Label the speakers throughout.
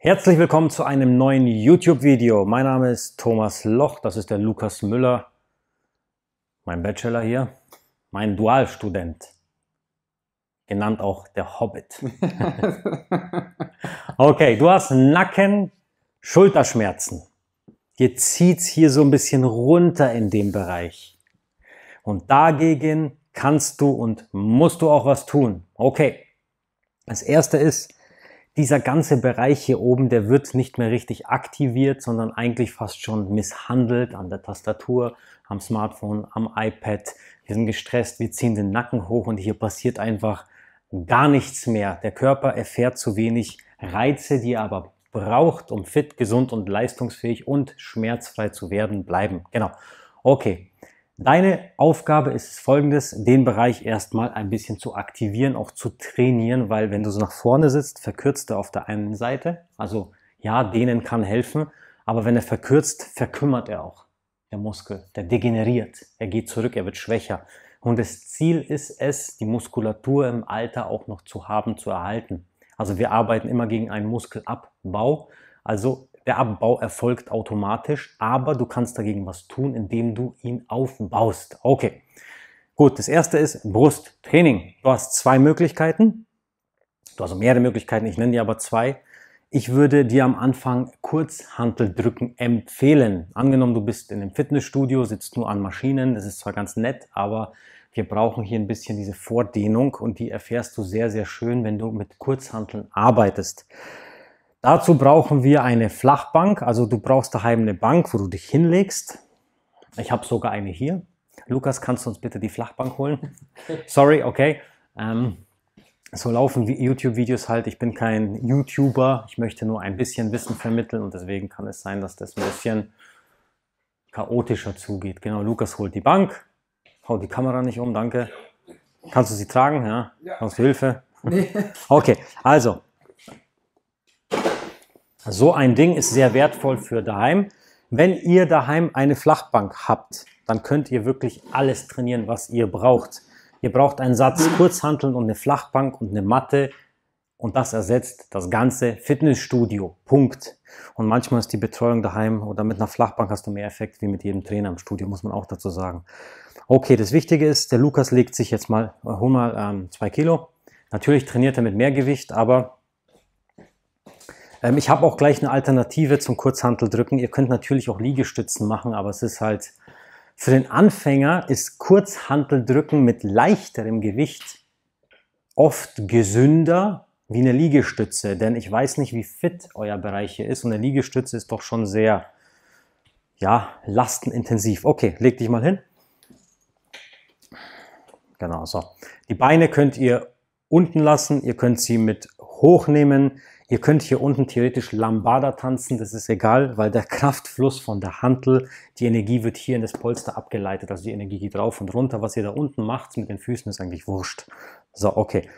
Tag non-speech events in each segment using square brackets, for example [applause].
Speaker 1: Herzlich willkommen zu einem neuen YouTube-Video. Mein Name ist Thomas Loch, das ist der Lukas Müller, mein Bachelor hier, mein Dualstudent, genannt auch der Hobbit. [laughs] okay, du hast Nacken, Schulterschmerzen. Dir es hier so ein bisschen runter in dem Bereich. Und dagegen kannst du und musst du auch was tun. Okay. Das erste ist, dieser ganze Bereich hier oben, der wird nicht mehr richtig aktiviert, sondern eigentlich fast schon misshandelt an der Tastatur, am Smartphone, am iPad. Wir sind gestresst, wir ziehen den Nacken hoch und hier passiert einfach gar nichts mehr. Der Körper erfährt zu wenig Reize, die er aber braucht, um fit, gesund und leistungsfähig und schmerzfrei zu werden, bleiben. Genau. Okay, Deine Aufgabe ist folgendes, den Bereich erstmal ein bisschen zu aktivieren, auch zu trainieren, weil wenn du so nach vorne sitzt, verkürzt er auf der einen Seite. Also ja, denen kann helfen, aber wenn er verkürzt, verkümmert er auch. Der Muskel, der degeneriert, er geht zurück, er wird schwächer. Und das Ziel ist es, die Muskulatur im Alter auch noch zu haben, zu erhalten. Also wir arbeiten immer gegen einen Muskelabbau. Also der Abbau erfolgt automatisch, aber du kannst dagegen was tun, indem du ihn aufbaust. Okay. Gut, das erste ist Brusttraining. Du hast zwei Möglichkeiten. Du hast mehrere Möglichkeiten, ich nenne dir aber zwei. Ich würde dir am Anfang Kurzhanteldrücken empfehlen. Angenommen, du bist in einem Fitnessstudio, sitzt nur an Maschinen, das ist zwar ganz nett, aber wir brauchen hier ein bisschen diese Vordehnung und die erfährst du sehr, sehr schön, wenn du mit Kurzhanteln arbeitest. Dazu brauchen wir eine Flachbank. Also du brauchst daheim eine Bank, wo du dich hinlegst. Ich habe sogar eine hier. Lukas, kannst du uns bitte die Flachbank holen? [laughs] Sorry, okay. Ähm, so laufen YouTube-Videos halt. Ich bin kein YouTuber. Ich möchte nur ein bisschen Wissen vermitteln und deswegen kann es sein, dass das ein bisschen chaotischer zugeht. Genau, Lukas holt die Bank. Hau die Kamera nicht um, danke. Kannst du sie tragen? Ja. ja. Brauchst du Hilfe? Nee. Okay, also so ein Ding ist sehr wertvoll für daheim. Wenn ihr daheim eine Flachbank habt, dann könnt ihr wirklich alles trainieren, was ihr braucht. Ihr braucht einen Satz Kurzhanteln und eine Flachbank und eine Matte und das ersetzt das ganze Fitnessstudio. Punkt. Und manchmal ist die Betreuung daheim oder mit einer Flachbank hast du mehr Effekt wie mit jedem Trainer im Studio, muss man auch dazu sagen. Okay, das Wichtige ist, der Lukas legt sich jetzt mal, äh, hol mal ähm, zwei Kilo. Natürlich trainiert er mit mehr Gewicht, aber ähm, ich habe auch gleich eine Alternative zum Kurzhanteldrücken. Ihr könnt natürlich auch Liegestützen machen, aber es ist halt für den Anfänger ist Kurzhanteldrücken mit leichterem Gewicht oft gesünder wie eine Liegestütze, denn ich weiß nicht, wie fit euer Bereich hier ist und eine Liegestütze ist doch schon sehr ja, lastenintensiv. Okay, leg dich mal hin. Genau so. Die Beine könnt ihr unten lassen, ihr könnt sie mit hochnehmen, Ihr könnt hier unten theoretisch Lambada tanzen, das ist egal, weil der Kraftfluss von der Hantel, die Energie wird hier in das Polster abgeleitet, also die Energie geht rauf und runter. Was ihr da unten macht mit den Füßen ist eigentlich wurscht. So, okay.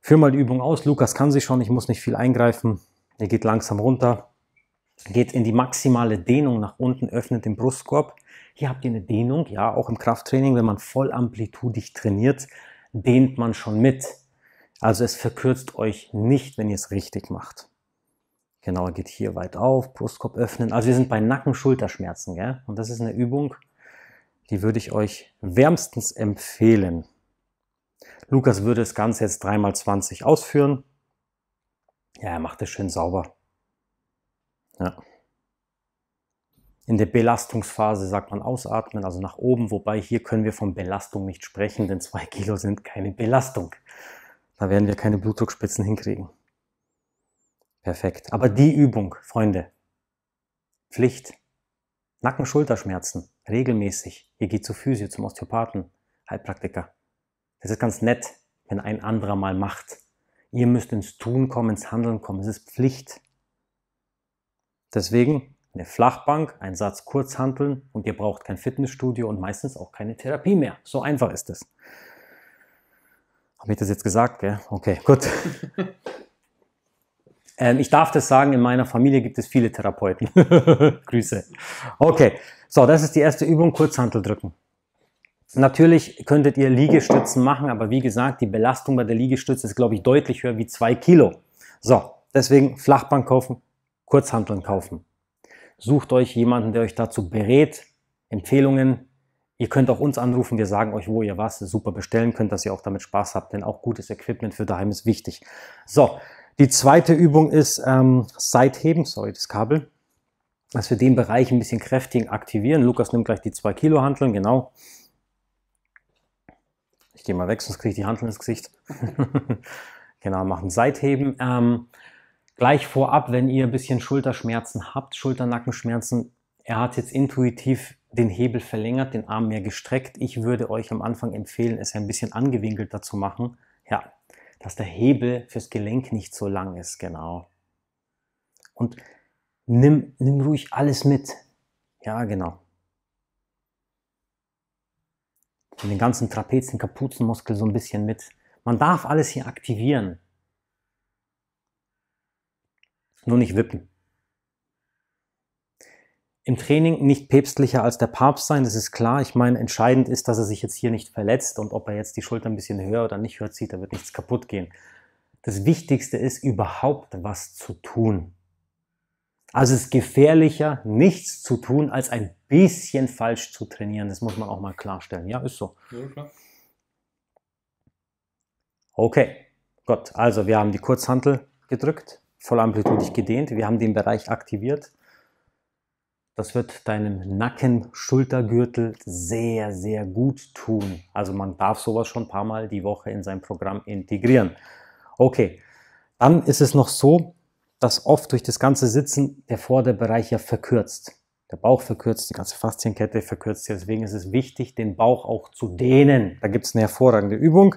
Speaker 1: Führ mal die Übung aus. Lukas kann sie schon, ich muss nicht viel eingreifen. Ihr geht langsam runter, geht in die maximale Dehnung nach unten, öffnet den Brustkorb. Hier habt ihr eine Dehnung, ja, auch im Krafttraining, wenn man vollamplitudig trainiert, dehnt man schon mit. Also es verkürzt euch nicht, wenn ihr es richtig macht. Genau, geht hier weit auf, Brustkorb öffnen. Also wir sind bei Nacken-Schulterschmerzen, gell? Und das ist eine Übung, die würde ich euch wärmstens empfehlen. Lukas würde das Ganze jetzt 3x20 ausführen. Ja, er macht es schön sauber. Ja. In der Belastungsphase sagt man ausatmen, also nach oben, wobei hier können wir von Belastung nicht sprechen, denn zwei Kilo sind keine Belastung da werden wir keine Blutdruckspitzen hinkriegen. Perfekt. Mhm. Aber die Übung, Freunde, Pflicht. Nacken-Schulterschmerzen, regelmäßig. Ihr geht zu Physio, zum Osteopathen, Heilpraktiker. Das ist ganz nett, wenn ein anderer mal macht. Ihr müsst ins Tun kommen, ins Handeln kommen. Es ist Pflicht. Deswegen eine Flachbank, ein Satz kurz handeln und ihr braucht kein Fitnessstudio und meistens auch keine Therapie mehr. So einfach ist es. Habe ich das jetzt gesagt? Gell? Okay, gut. [laughs] ähm, ich darf das sagen, in meiner Familie gibt es viele Therapeuten. [laughs] Grüße. Okay, so, das ist die erste Übung, Kurzhantel drücken. Natürlich könntet ihr Liegestützen machen, aber wie gesagt, die Belastung bei der Liegestütze ist, glaube ich, deutlich höher wie 2 Kilo. So, deswegen Flachbank kaufen, Kurzhanteln kaufen. Sucht euch jemanden, der euch dazu berät, Empfehlungen, Ihr könnt auch uns anrufen, wir sagen euch, wo ihr was super bestellen könnt, dass ihr auch damit Spaß habt, denn auch gutes Equipment für daheim ist wichtig. So, die zweite Übung ist ähm, Seitheben, sorry, das Kabel, dass wir den Bereich ein bisschen kräftig aktivieren. Lukas nimmt gleich die 2 Kilo Handeln, genau. Ich gehe mal weg, sonst kriege ich die Handeln ins Gesicht. [laughs] genau, machen Seitheben. Ähm, gleich vorab, wenn ihr ein bisschen Schulterschmerzen habt, Schulternackenschmerzen, er hat jetzt intuitiv den Hebel verlängert, den Arm mehr gestreckt. Ich würde euch am Anfang empfehlen, es ein bisschen angewinkelter zu machen. Ja, dass der Hebel fürs Gelenk nicht so lang ist, genau. Und nimm, nimm ruhig alles mit. Ja, genau. Und den ganzen Trapez, den Kapuzenmuskel so ein bisschen mit. Man darf alles hier aktivieren. Nur nicht wippen im Training nicht päpstlicher als der Papst sein, das ist klar. Ich meine, entscheidend ist, dass er sich jetzt hier nicht verletzt und ob er jetzt die Schulter ein bisschen höher oder nicht höher zieht, da wird nichts kaputt gehen. Das Wichtigste ist, überhaupt was zu tun. Also es ist gefährlicher, nichts zu tun, als ein bisschen falsch zu trainieren. Das muss man auch mal klarstellen. Ja, ist so. okay, gut. Also wir haben die Kurzhantel gedrückt, voll Vollamplitudig gedehnt. Wir haben den Bereich aktiviert. Das wird deinem Nacken, Schultergürtel sehr, sehr gut tun. Also man darf sowas schon ein paar Mal die Woche in sein Programm integrieren. Okay, dann ist es noch so, dass oft durch das ganze Sitzen der Vorderbereich ja verkürzt. Der Bauch verkürzt, die ganze Faszienkette verkürzt. Deswegen ist es wichtig, den Bauch auch zu dehnen. Da gibt es eine hervorragende Übung.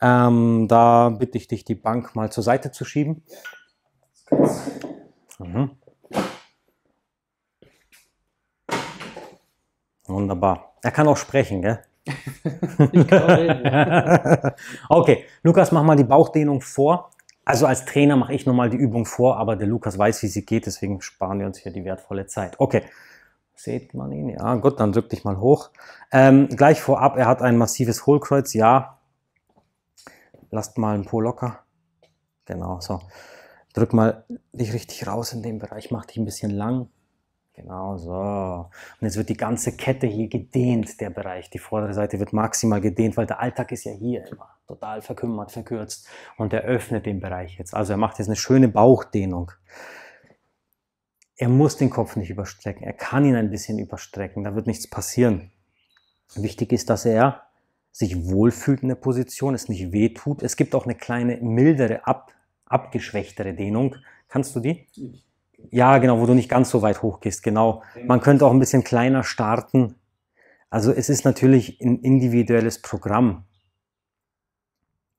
Speaker 1: Ähm, da bitte ich dich, die Bank mal zur Seite zu schieben. Mhm. Wunderbar. Er kann auch sprechen, gell? [laughs] ich kann reden, [laughs] Okay, Lukas, mach mal die Bauchdehnung vor. Also als Trainer mache ich nochmal die Übung vor, aber der Lukas weiß, wie sie geht, deswegen sparen wir uns hier die wertvolle Zeit. Okay, seht man ihn? Ja, gut, dann drück dich mal hoch. Ähm, gleich vorab, er hat ein massives Hohlkreuz, ja. Lasst mal ein Po locker. Genau, so. Drück mal dich richtig raus in dem Bereich, mach dich ein bisschen lang. Genau so. Und jetzt wird die ganze Kette hier gedehnt, der Bereich. Die vordere Seite wird maximal gedehnt, weil der Alltag ist ja hier immer total verkümmert, verkürzt. Und er öffnet den Bereich jetzt. Also er macht jetzt eine schöne Bauchdehnung. Er muss den Kopf nicht überstrecken. Er kann ihn ein bisschen überstrecken. Da wird nichts passieren. Wichtig ist, dass er sich wohlfühlt in der Position, es nicht wehtut. Es gibt auch eine kleine mildere, ab, abgeschwächtere Dehnung. Kannst du die? Ich ja, genau, wo du nicht ganz so weit hochgehst, genau. Man könnte auch ein bisschen kleiner starten. Also es ist natürlich ein individuelles Programm.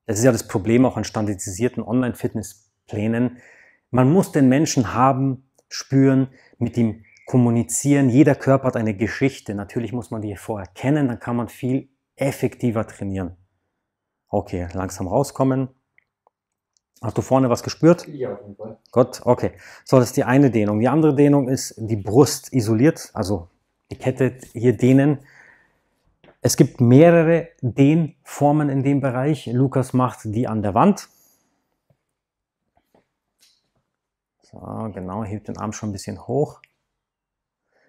Speaker 1: Das ist ja das Problem auch an standardisierten Online-Fitnessplänen. Man muss den Menschen haben, spüren, mit ihm kommunizieren. Jeder Körper hat eine Geschichte. Natürlich muss man die vorher kennen, dann kann man viel effektiver trainieren. Okay, langsam rauskommen. Hast du vorne was gespürt? Ja, auf jeden Fall. Gott, okay. So, das ist die eine Dehnung. Die andere Dehnung ist die Brust isoliert, also die Kette hier dehnen. Es gibt mehrere Dehnformen in dem Bereich. Lukas macht die an der Wand. So, genau, hebt den Arm schon ein bisschen hoch.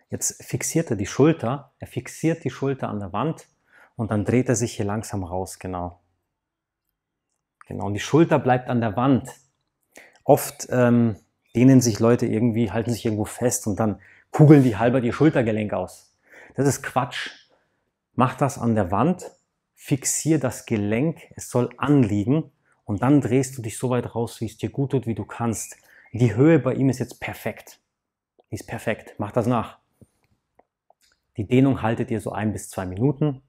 Speaker 1: Jetzt fixiert er die Schulter. Er fixiert die Schulter an der Wand und dann dreht er sich hier langsam raus, genau. Genau, und die Schulter bleibt an der Wand. Oft ähm, dehnen sich Leute irgendwie, halten sich irgendwo fest und dann kugeln die halber die Schultergelenk aus. Das ist Quatsch. Mach das an der Wand, fixier das Gelenk, es soll anliegen und dann drehst du dich so weit raus, wie es dir gut tut, wie du kannst. Die Höhe bei ihm ist jetzt perfekt. Die ist perfekt. Mach das nach. Die Dehnung haltet ihr so ein bis zwei Minuten.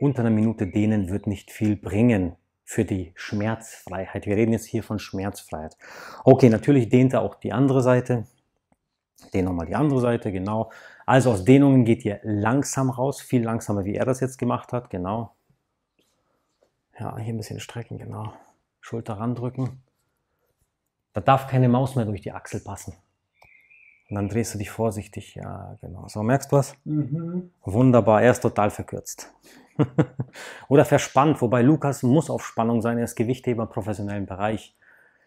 Speaker 1: Unter einer Minute dehnen wird nicht viel bringen für die Schmerzfreiheit. Wir reden jetzt hier von Schmerzfreiheit. Okay, natürlich dehnt er auch die andere Seite. Den nochmal die andere Seite, genau. Also aus Dehnungen geht ihr langsam raus, viel langsamer, wie er das jetzt gemacht hat, genau. Ja, hier ein bisschen strecken, genau. Schulter randrücken. Da darf keine Maus mehr durch die Achsel passen. Und dann drehst du dich vorsichtig. Ja, genau. So, merkst du was? Mhm. Wunderbar, er ist total verkürzt. [laughs] Oder verspannt, wobei Lukas muss auf Spannung sein, er ist Gewichtheber im professionellen Bereich.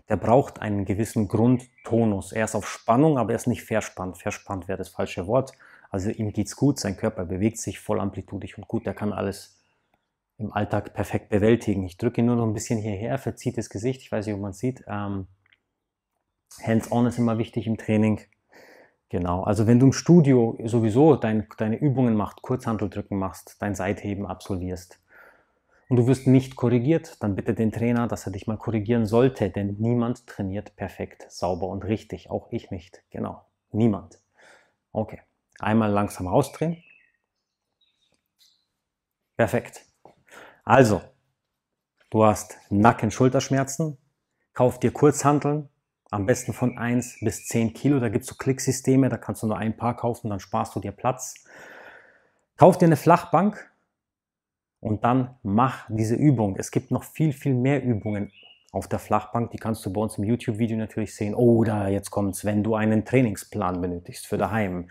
Speaker 1: Der braucht einen gewissen Grundtonus. Er ist auf Spannung, aber er ist nicht verspannt. Verspannt wäre das falsche Wort. Also ihm geht's gut, sein Körper bewegt sich vollamplitudig und gut, er kann alles im Alltag perfekt bewältigen. Ich drücke ihn nur noch ein bisschen hierher, verzieht das Gesicht, ich weiß nicht, ob man es sieht. Ähm, Hands-on ist immer wichtig im Training. Genau, also wenn du im Studio sowieso dein, deine Übungen machst, Kurzhanteldrücken machst, dein Seitheben absolvierst und du wirst nicht korrigiert, dann bitte den Trainer, dass er dich mal korrigieren sollte, denn niemand trainiert perfekt, sauber und richtig, auch ich nicht. Genau, niemand. Okay, einmal langsam rausdrehen. Perfekt. Also, du hast Nacken-Schulterschmerzen, kauf dir Kurzhanteln, am mhm. besten von 1 bis 10 Kilo. Da gibt es so Klicksysteme, da kannst du nur ein Paar kaufen, dann sparst du dir Platz. Kauf dir eine Flachbank und dann mach diese Übung. Es gibt noch viel, viel mehr Übungen auf der Flachbank. Die kannst du bei uns im YouTube-Video natürlich sehen. Oder jetzt kommt es, wenn du einen Trainingsplan benötigst für daheim.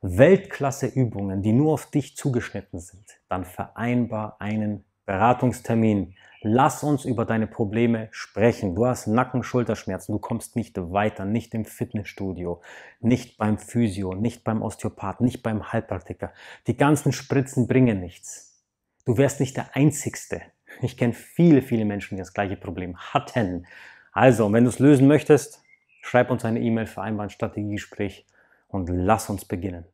Speaker 1: Weltklasse-Übungen, die nur auf dich zugeschnitten sind, dann vereinbar einen Beratungstermin. Lass uns über deine Probleme sprechen. Du hast Nacken, Schulterschmerzen, du kommst nicht weiter, nicht im Fitnessstudio, nicht beim Physio, nicht beim Osteopath, nicht beim Heilpraktiker. Die ganzen Spritzen bringen nichts. Du wärst nicht der Einzigste. Ich kenne viele, viele Menschen, die das gleiche Problem hatten. Also, wenn du es lösen möchtest, schreib uns eine E-Mail, vereinbaren Strategiegespräch und lass uns beginnen.